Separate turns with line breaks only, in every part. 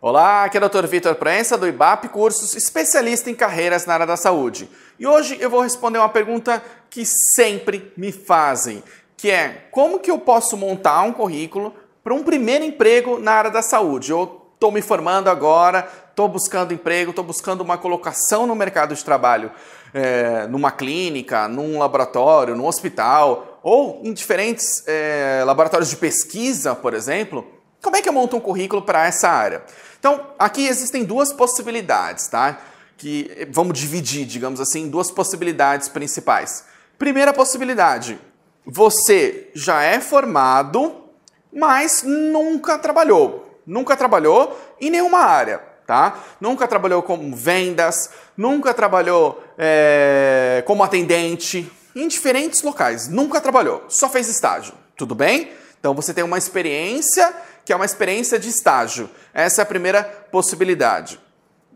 Olá, aqui é o Dr. Vitor Proença do IBAP Cursos, especialista em carreiras na área da saúde. E hoje eu vou responder uma pergunta que sempre me fazem, que é como que eu posso montar um currículo para um primeiro emprego na área da saúde? Eu estou me formando agora, estou buscando emprego, estou buscando uma colocação no mercado de trabalho, é, numa clínica, num laboratório, num hospital ou em diferentes é, laboratórios de pesquisa, por exemplo. Como é que eu monto um currículo para essa área? Então, aqui existem duas possibilidades, tá? Que eh, vamos dividir, digamos assim, duas possibilidades principais. Primeira possibilidade, você já é formado, mas nunca trabalhou. Nunca trabalhou em nenhuma área, tá? Nunca trabalhou com vendas, nunca trabalhou é, como atendente, em diferentes locais, nunca trabalhou, só fez estágio, tudo bem? Então você tem uma experiência que é uma experiência de estágio. Essa é a primeira possibilidade.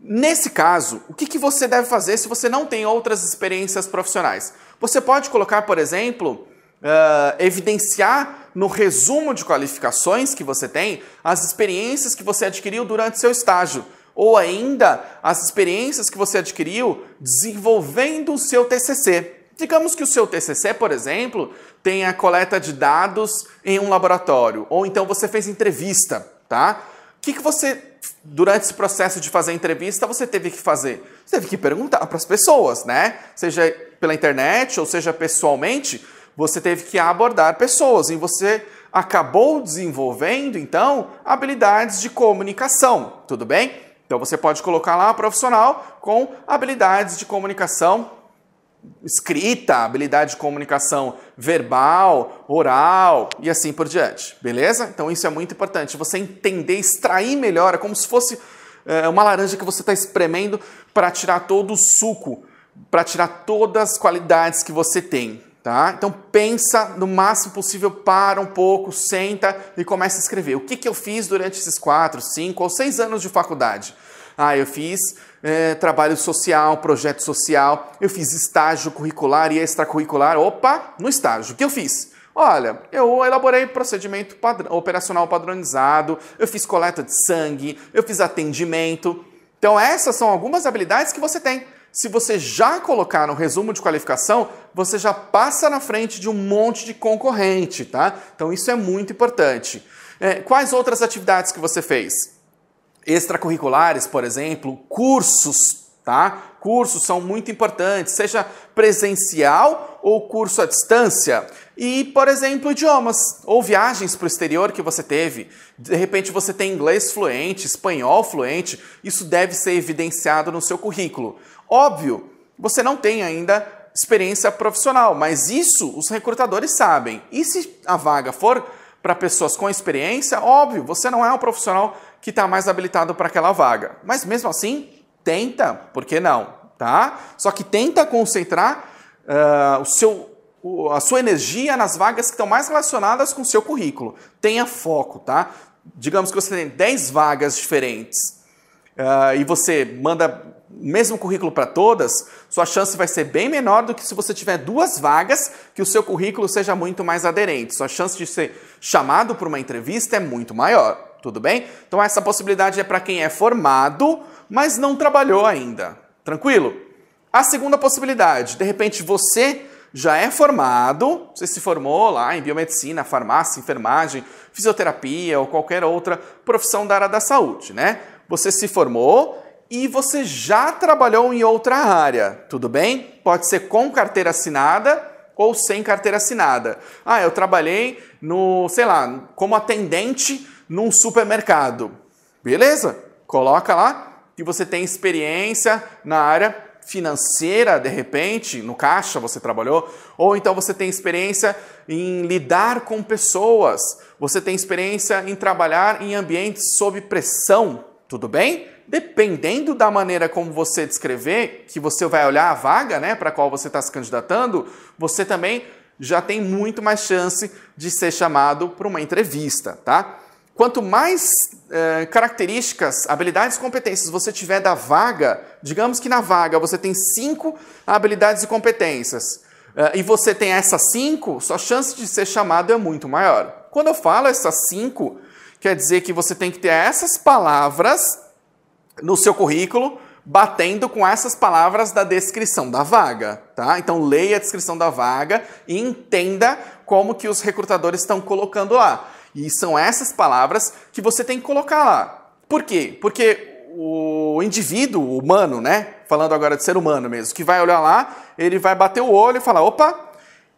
Nesse caso, o que, que você deve fazer se você não tem outras experiências profissionais? Você pode colocar, por exemplo, uh, evidenciar no resumo de qualificações que você tem as experiências que você adquiriu durante seu estágio ou ainda as experiências que você adquiriu desenvolvendo o seu TCC. Digamos que o seu TCC, por exemplo, tenha coleta de dados em um laboratório, ou então você fez entrevista, tá? O que, que você, durante esse processo de fazer entrevista, você teve que fazer? Você teve que perguntar para as pessoas, né? Seja pela internet ou seja pessoalmente, você teve que abordar pessoas e você acabou desenvolvendo, então, habilidades de comunicação, tudo bem? Então você pode colocar lá profissional com habilidades de comunicação escrita, habilidade de comunicação verbal, oral e assim por diante. Beleza? Então isso é muito importante. Você entender, extrair melhor, é como se fosse é, uma laranja que você está espremendo para tirar todo o suco, para tirar todas as qualidades que você tem. Tá? Então pensa no máximo possível, para um pouco, senta e começa a escrever. O que, que eu fiz durante esses quatro, cinco ou seis anos de faculdade? Ah, eu fiz é, trabalho social, projeto social, eu fiz estágio curricular e extracurricular. Opa, no estágio, o que eu fiz? Olha, eu elaborei procedimento operacional padronizado, eu fiz coleta de sangue, eu fiz atendimento. Então, essas são algumas habilidades que você tem. Se você já colocar no resumo de qualificação, você já passa na frente de um monte de concorrente, tá? Então, isso é muito importante. É, quais outras atividades que você fez? extracurriculares, por exemplo, cursos, tá? Cursos são muito importantes, seja presencial ou curso à distância. E, por exemplo, idiomas ou viagens para o exterior que você teve. De repente você tem inglês fluente, espanhol fluente, isso deve ser evidenciado no seu currículo. Óbvio, você não tem ainda experiência profissional, mas isso os recrutadores sabem. E se a vaga for para pessoas com experiência, óbvio, você não é um profissional que está mais habilitado para aquela vaga. Mas mesmo assim, tenta, por que não? Tá? Só que tenta concentrar uh, o seu a sua energia nas vagas que estão mais relacionadas com o seu currículo. Tenha foco, tá? Digamos que você tem 10 vagas diferentes uh, e você manda o mesmo currículo para todas, sua chance vai ser bem menor do que se você tiver duas vagas que o seu currículo seja muito mais aderente. Sua chance de ser chamado para uma entrevista é muito maior. Tudo bem? Então essa possibilidade é para quem é formado, mas não trabalhou ainda. Tranquilo? A segunda possibilidade, de repente você já é formado, você se formou lá em biomedicina, farmácia, enfermagem, fisioterapia ou qualquer outra profissão da área da saúde, né? Você se formou e você já trabalhou em outra área, tudo bem? Pode ser com carteira assinada ou sem carteira assinada. Ah, eu trabalhei no, sei lá, como atendente num supermercado. Beleza? Coloca lá que você tem experiência na área financeira, de repente, no caixa você trabalhou, ou então você tem experiência em lidar com pessoas, você tem experiência em trabalhar em ambientes sob pressão, tudo bem? Dependendo da maneira como você descrever, que você vai olhar a vaga, né, para qual você está se candidatando, você também já tem muito mais chance de ser chamado para uma entrevista, tá? Quanto mais é, características, habilidades e competências você tiver da vaga, digamos que na vaga você tem cinco habilidades e competências, é, e você tem essas cinco, sua chance de ser chamado é muito maior. Quando eu falo essas cinco, quer dizer que você tem que ter essas palavras no seu currículo, batendo com essas palavras da descrição da vaga, tá? Então leia a descrição da vaga e entenda como que os recrutadores estão colocando lá. E são essas palavras que você tem que colocar lá. Por quê? Porque o indivíduo humano, né? Falando agora de ser humano mesmo, que vai olhar lá, ele vai bater o olho e falar: opa,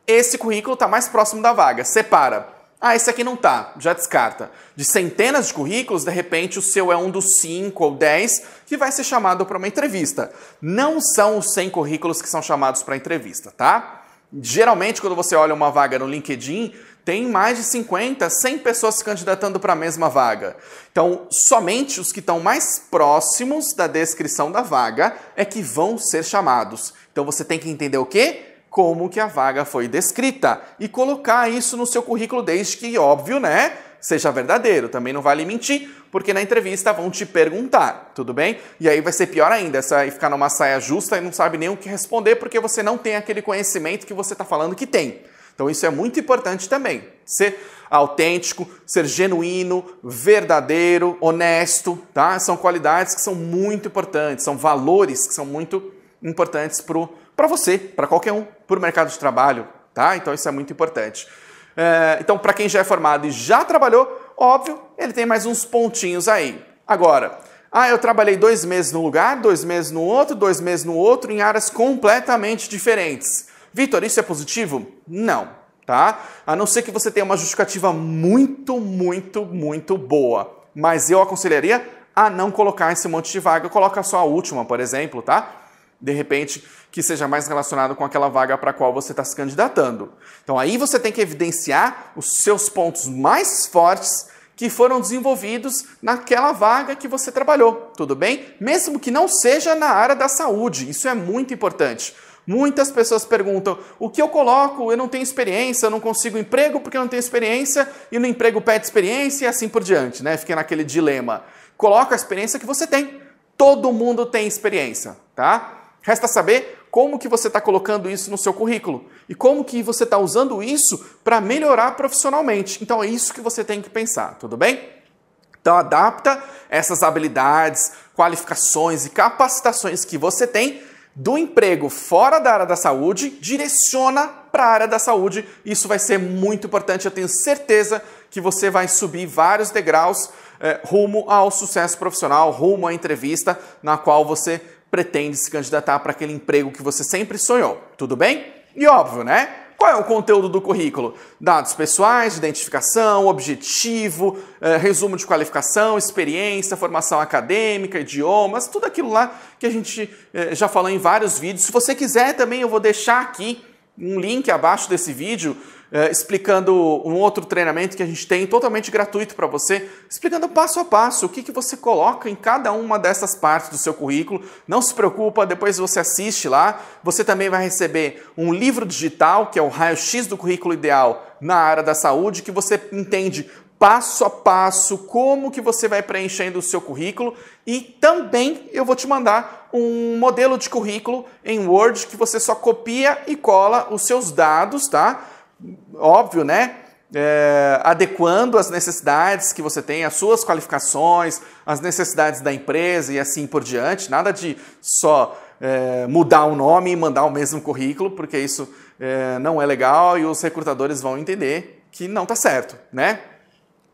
esse currículo está mais próximo da vaga, separa. Ah, esse aqui não tá, já descarta. De centenas de currículos, de repente o seu é um dos 5 ou 10 que vai ser chamado para uma entrevista. Não são os 100 currículos que são chamados para entrevista, tá? Geralmente, quando você olha uma vaga no LinkedIn, tem mais de 50, 100 pessoas se candidatando para a mesma vaga. Então, somente os que estão mais próximos da descrição da vaga é que vão ser chamados. Então, você tem que entender o quê? como que a vaga foi descrita e colocar isso no seu currículo desde que, óbvio, né, seja verdadeiro. Também não vale mentir, porque na entrevista vão te perguntar, tudo bem? E aí vai ser pior ainda, essa ficar numa saia justa e não sabe nem o que responder porque você não tem aquele conhecimento que você está falando que tem. Então isso é muito importante também. Ser autêntico, ser genuíno, verdadeiro, honesto, tá? São qualidades que são muito importantes, são valores que são muito importantes para o para você, para qualquer um, para o mercado de trabalho, tá? Então isso é muito importante. É, então, para quem já é formado e já trabalhou, óbvio, ele tem mais uns pontinhos aí. Agora, ah, eu trabalhei dois meses num lugar, dois meses no outro, dois meses no outro, em áreas completamente diferentes. Vitor, isso é positivo? Não, tá? A não ser que você tenha uma justificativa muito, muito, muito boa. Mas eu aconselharia a não colocar esse monte de vaga, coloca só a última, por exemplo, tá? de repente, que seja mais relacionado com aquela vaga para a qual você está se candidatando. Então aí você tem que evidenciar os seus pontos mais fortes que foram desenvolvidos naquela vaga que você trabalhou, tudo bem? Mesmo que não seja na área da saúde, isso é muito importante. Muitas pessoas perguntam: o que eu coloco? Eu não tenho experiência, eu não consigo emprego porque eu não tenho experiência, e no emprego pede experiência e assim por diante, né? Fica naquele dilema. Coloca a experiência que você tem. Todo mundo tem experiência, tá? Resta saber como que você está colocando isso no seu currículo e como que você está usando isso para melhorar profissionalmente. Então é isso que você tem que pensar, tudo bem? Então adapta essas habilidades, qualificações e capacitações que você tem do emprego fora da área da saúde, direciona para a área da saúde. Isso vai ser muito importante. Eu tenho certeza que você vai subir vários degraus eh, rumo ao sucesso profissional, rumo à entrevista na qual você pretende se candidatar para aquele emprego que você sempre sonhou. Tudo bem? E óbvio, né? Qual é o conteúdo do currículo? Dados pessoais, identificação, objetivo, eh, resumo de qualificação, experiência, formação acadêmica, idiomas, tudo aquilo lá que a gente eh, já falou em vários vídeos. Se você quiser também, eu vou deixar aqui um link abaixo desse vídeo eh, explicando um outro treinamento que a gente tem totalmente gratuito para você, explicando passo a passo o que, que você coloca em cada uma dessas partes do seu currículo. Não se preocupa, depois você assiste lá. Você também vai receber um livro digital, que é o raio-x do currículo ideal na área da saúde, que você entende passo a passo como que você vai preenchendo o seu currículo e também eu vou te mandar um modelo de currículo em Word que você só copia e cola os seus dados, tá? óbvio, né? É, adequando as necessidades que você tem, as suas qualificações, as necessidades da empresa e assim por diante. Nada de só é, mudar o nome e mandar o mesmo currículo, porque isso é, não é legal e os recrutadores vão entender que não está certo, né?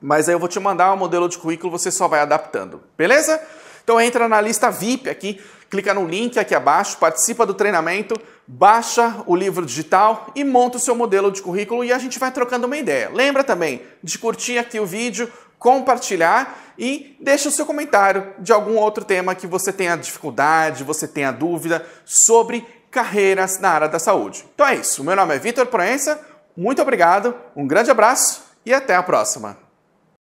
Mas aí eu vou te mandar o um modelo de currículo, você só vai adaptando, beleza? Então entra na lista VIP aqui, clica no link aqui abaixo, participa do treinamento, baixa o livro digital e monta o seu modelo de currículo e a gente vai trocando uma ideia. Lembra também de curtir aqui o vídeo, compartilhar e deixa o seu comentário de algum outro tema que você tenha dificuldade, você tenha dúvida sobre carreiras na área da saúde. Então é isso. Meu nome é Vitor Proença. Muito obrigado, um grande abraço e até a próxima.